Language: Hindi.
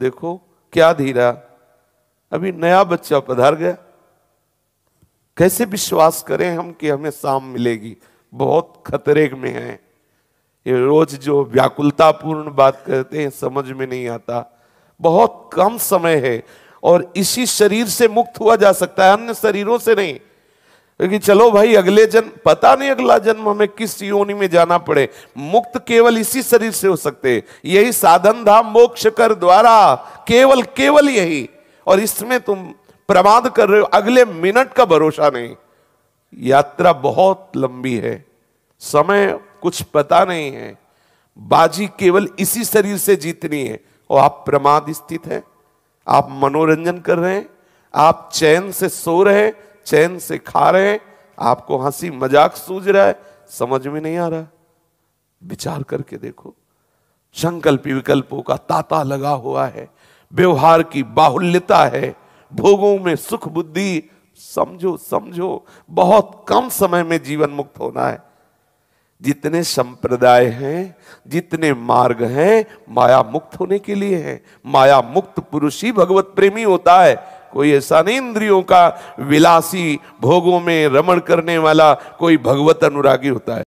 देखो क्या धीरा अभी नया बच्चा पधार गया कैसे विश्वास करें हम कि हमें शाम मिलेगी बहुत खतरे में है ये रोज जो व्याकुलतापूर्ण बात करते हैं समझ में नहीं आता बहुत कम समय है और इसी शरीर से मुक्त हुआ जा सकता है अन्य शरीरों से नहीं क्योंकि चलो भाई अगले जन्म पता नहीं अगला जन्म हमें किस योनि में जाना पड़े मुक्त केवल इसी शरीर से हो सकते यही साधन धाम मोक्ष कर द्वारा केवल केवल यही और इसमें तुम प्रमाद कर रहे हो अगले मिनट का भरोसा नहीं यात्रा बहुत लंबी है समय कुछ पता नहीं है बाजी केवल इसी शरीर से जीतनी है और आप प्रमाद स्थित हैं आप मनोरंजन कर रहे हैं आप चैन से सो रहे हैं चैन से खा रहे हैं आपको हंसी मजाक सूझ रहा है समझ में नहीं आ रहा विचार करके देखो संकल्प विकल्पों का ताता लगा हुआ है व्यवहार की बाहुल्यता है भोगों में सुख बुद्धि समझो समझो बहुत कम समय में जीवन मुक्त होना है जितने संप्रदाय हैं जितने मार्ग हैं माया मुक्त होने के लिए हैं माया मुक्त पुरुष ही भगवत प्रेमी होता है कोई ऐसा नहीं इंद्रियों का विलासी भोगों में रमण करने वाला कोई भगवत अनुरागी होता है